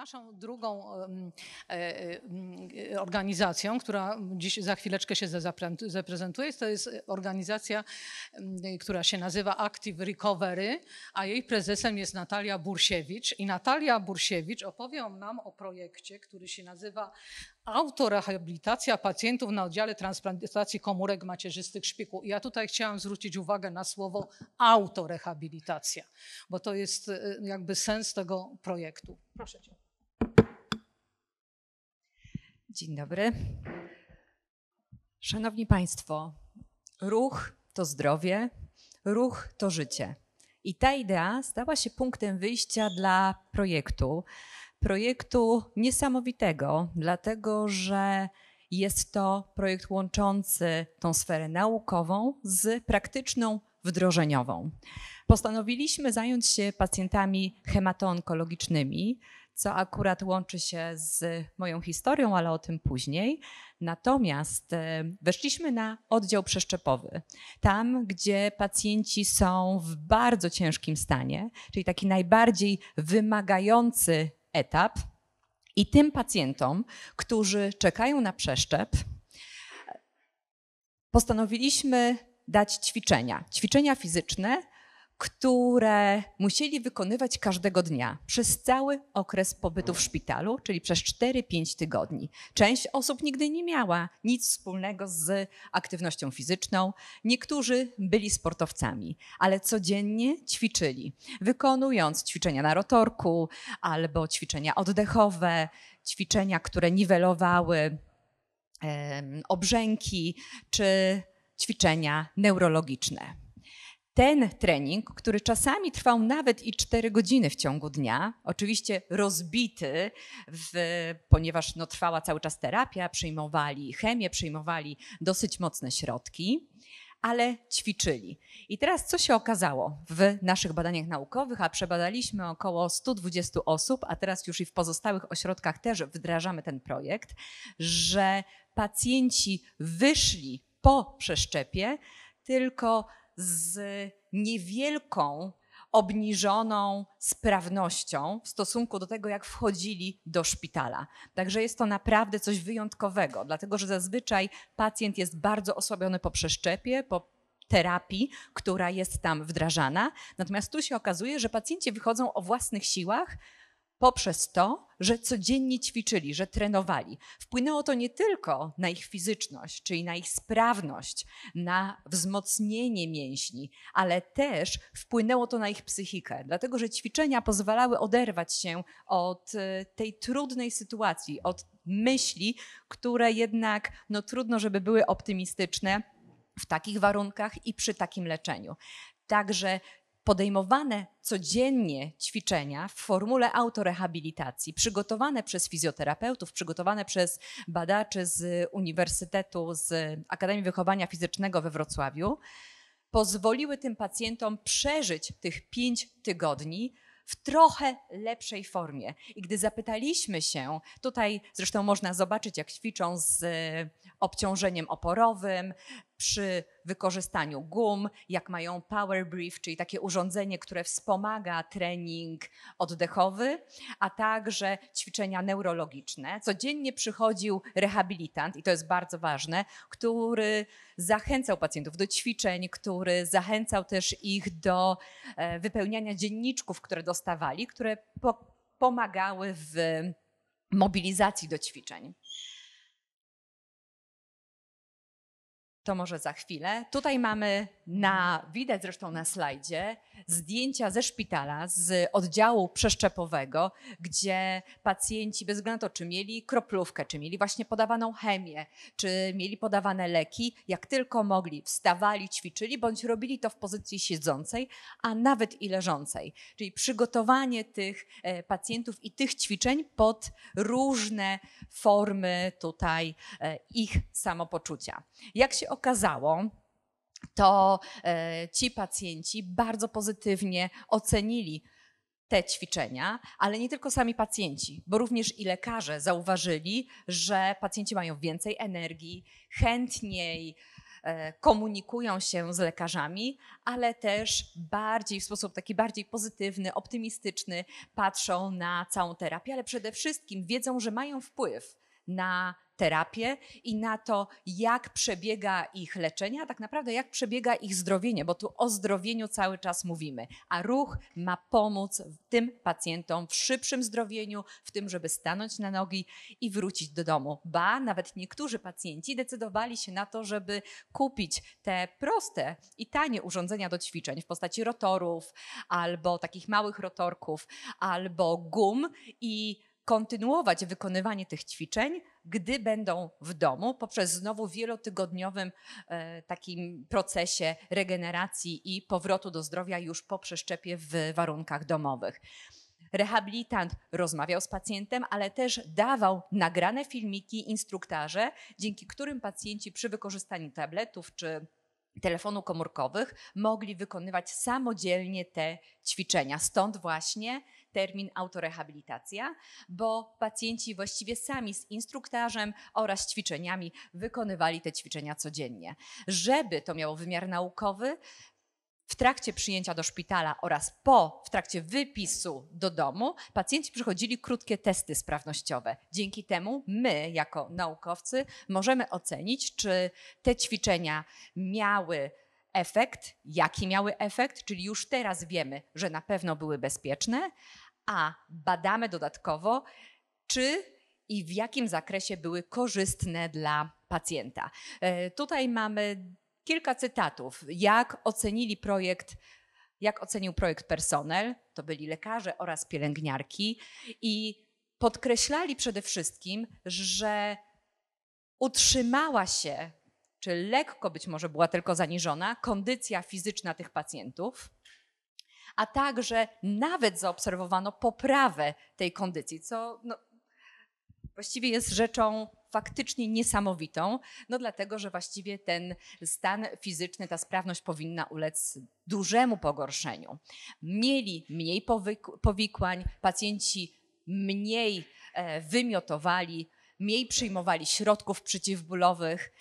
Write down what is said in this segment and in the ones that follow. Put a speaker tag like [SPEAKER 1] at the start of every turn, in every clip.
[SPEAKER 1] Naszą drugą e, e, e, organizacją, która dziś za chwileczkę się zaprezentuje, to jest organizacja, która się nazywa Active Recovery, a jej prezesem jest Natalia Bursiewicz. I Natalia Bursiewicz opowie nam o projekcie, który się nazywa autorehabilitacja pacjentów na oddziale transplantacji komórek macierzystych szpiku. I ja tutaj chciałam zwrócić uwagę na słowo autorehabilitacja, bo to jest jakby sens tego projektu. Proszę Cię. Dzień dobry. Szanowni Państwo, ruch to zdrowie, ruch to życie. I ta idea stała się punktem wyjścia dla projektu. Projektu niesamowitego, dlatego że jest to projekt łączący tą sferę naukową z praktyczną wdrożeniową. Postanowiliśmy zająć się pacjentami hematoonkologicznymi, co akurat łączy się z moją historią, ale o tym później. Natomiast e, weszliśmy na oddział przeszczepowy, tam gdzie pacjenci są w bardzo ciężkim stanie, czyli taki najbardziej wymagający etap. I tym pacjentom, którzy czekają na przeszczep, postanowiliśmy dać ćwiczenia. Ćwiczenia fizyczne, które musieli wykonywać każdego dnia przez cały okres pobytu w szpitalu, czyli przez 4-5 tygodni. Część osób nigdy nie miała nic wspólnego z aktywnością fizyczną, niektórzy byli sportowcami, ale codziennie ćwiczyli, wykonując ćwiczenia na rotorku albo ćwiczenia oddechowe, ćwiczenia, które niwelowały obrzęki czy ćwiczenia neurologiczne ten trening, który czasami trwał nawet i 4 godziny w ciągu dnia, oczywiście rozbity, w, ponieważ no, trwała cały czas terapia, przyjmowali chemię, przyjmowali dosyć mocne środki, ale ćwiczyli. I teraz co się okazało w naszych badaniach naukowych, a przebadaliśmy około 120 osób, a teraz już i w pozostałych ośrodkach też wdrażamy ten projekt, że pacjenci wyszli po przeszczepie tylko z niewielką obniżoną sprawnością w stosunku do tego, jak wchodzili do szpitala. Także jest to naprawdę coś wyjątkowego, dlatego że zazwyczaj pacjent jest bardzo osłabiony po przeszczepie, po terapii, która jest tam wdrażana. Natomiast tu się okazuje, że pacjenci wychodzą o własnych siłach, poprzez to, że codziennie ćwiczyli, że trenowali. Wpłynęło to nie tylko na ich fizyczność, czyli na ich sprawność, na wzmocnienie mięśni, ale też wpłynęło to na ich psychikę, dlatego że ćwiczenia pozwalały oderwać się od e, tej trudnej sytuacji, od myśli, które jednak no, trudno, żeby były optymistyczne w takich warunkach i przy takim leczeniu. Także podejmowane codziennie ćwiczenia w formule autorehabilitacji, przygotowane przez fizjoterapeutów, przygotowane przez badaczy z Uniwersytetu, z Akademii Wychowania Fizycznego we Wrocławiu, pozwoliły tym pacjentom przeżyć tych pięć tygodni w trochę lepszej formie. I gdy zapytaliśmy się, tutaj zresztą można zobaczyć, jak ćwiczą z obciążeniem oporowym, przy wykorzystaniu gum, jak mają Power Brief, czyli takie urządzenie, które wspomaga trening oddechowy, a także ćwiczenia neurologiczne. Codziennie przychodził rehabilitant, i to jest bardzo ważne, który zachęcał pacjentów do ćwiczeń, który zachęcał też ich do e, wypełniania dzienniczków, które dostawali, które po pomagały w mobilizacji do ćwiczeń. to może za chwilę. Tutaj mamy na, widać zresztą na slajdzie, zdjęcia ze szpitala, z oddziału przeszczepowego, gdzie pacjenci, bez względu na to, czy mieli kroplówkę, czy mieli właśnie podawaną chemię, czy mieli podawane leki, jak tylko mogli, wstawali, ćwiczyli, bądź robili to w pozycji siedzącej, a nawet i leżącej. Czyli przygotowanie tych e, pacjentów i tych ćwiczeń pod różne formy tutaj e, ich samopoczucia. Jak się okazało, to e, ci pacjenci bardzo pozytywnie ocenili te ćwiczenia, ale nie tylko sami pacjenci, bo również i lekarze zauważyli, że pacjenci mają więcej energii, chętniej e, komunikują się z lekarzami, ale też bardziej w sposób taki bardziej pozytywny, optymistyczny patrzą na całą terapię, ale przede wszystkim wiedzą, że mają wpływ na terapię i na to, jak przebiega ich leczenie, a tak naprawdę jak przebiega ich zdrowienie, bo tu o zdrowieniu cały czas mówimy. A ruch ma pomóc tym pacjentom w szybszym zdrowieniu, w tym, żeby stanąć na nogi i wrócić do domu. Ba, nawet niektórzy pacjenci decydowali się na to, żeby kupić te proste i tanie urządzenia do ćwiczeń w postaci rotorów albo takich małych rotorków, albo gum i kontynuować wykonywanie tych ćwiczeń, gdy będą w domu, poprzez znowu wielotygodniowym e, takim procesie regeneracji i powrotu do zdrowia już po przeszczepie w warunkach domowych. Rehabilitant rozmawiał z pacjentem, ale też dawał nagrane filmiki, instruktarze, dzięki którym pacjenci przy wykorzystaniu tabletów czy telefonu komórkowych mogli wykonywać samodzielnie te ćwiczenia. Stąd właśnie termin autorehabilitacja, bo pacjenci właściwie sami z instruktażem oraz ćwiczeniami wykonywali te ćwiczenia codziennie. Żeby to miało wymiar naukowy, w trakcie przyjęcia do szpitala oraz po, w trakcie wypisu do domu, pacjenci przychodzili krótkie testy sprawnościowe. Dzięki temu my, jako naukowcy, możemy ocenić, czy te ćwiczenia miały efekt, jaki miały efekt, czyli już teraz wiemy, że na pewno były bezpieczne, a badamy dodatkowo, czy i w jakim zakresie były korzystne dla pacjenta. E, tutaj mamy kilka cytatów, jak ocenili projekt, jak ocenił projekt personel, to byli lekarze oraz pielęgniarki i podkreślali przede wszystkim, że utrzymała się, czy lekko być może była tylko zaniżona, kondycja fizyczna tych pacjentów, a także nawet zaobserwowano poprawę tej kondycji, co no, właściwie jest rzeczą faktycznie niesamowitą, no dlatego, że właściwie ten stan fizyczny, ta sprawność powinna ulec dużemu pogorszeniu. Mieli mniej powikłań, pacjenci mniej e, wymiotowali, mniej przyjmowali środków przeciwbólowych,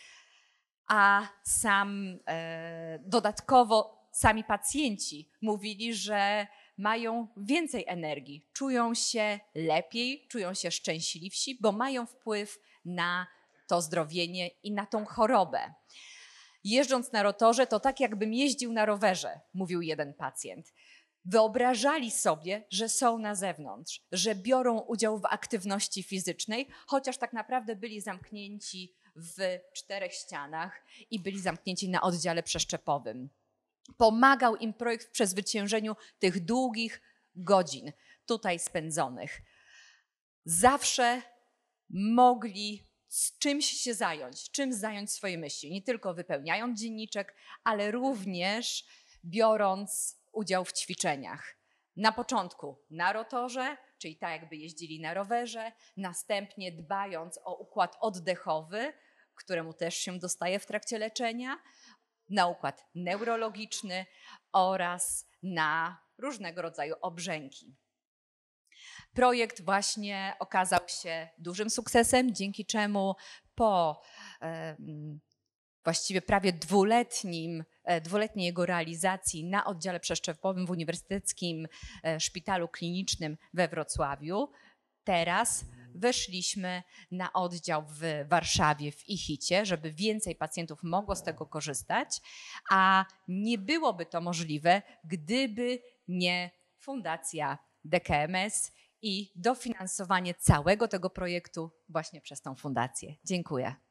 [SPEAKER 1] a sam e, dodatkowo sami pacjenci mówili, że mają więcej energii, czują się lepiej, czują się szczęśliwsi, bo mają wpływ na to zdrowienie i na tą chorobę. Jeżdżąc na rotorze, to tak jakbym jeździł na rowerze, mówił jeden pacjent. Wyobrażali sobie, że są na zewnątrz, że biorą udział w aktywności fizycznej, chociaż tak naprawdę byli zamknięci w czterech ścianach i byli zamknięci na oddziale przeszczepowym. Pomagał im projekt w przezwyciężeniu tych długich godzin tutaj spędzonych. Zawsze mogli z czymś się zająć, czym zająć swoje myśli. Nie tylko wypełniając dzienniczek, ale również biorąc udział w ćwiczeniach. Na początku na rotorze, czyli tak jakby jeździli na rowerze, następnie dbając o układ oddechowy, któremu też się dostaje w trakcie leczenia, na układ neurologiczny oraz na różnego rodzaju obrzęki projekt właśnie okazał się dużym sukcesem, dzięki czemu po właściwie prawie dwuletnim, e, dwuletniej jego realizacji na oddziale przeszczepowym w Uniwersyteckim e, Szpitalu Klinicznym we Wrocławiu. Teraz weszliśmy na oddział w Warszawie, w Ichicie, żeby więcej pacjentów mogło z tego korzystać, a nie byłoby to możliwe, gdyby nie Fundacja DKMS i dofinansowanie całego tego projektu właśnie przez tą fundację. Dziękuję.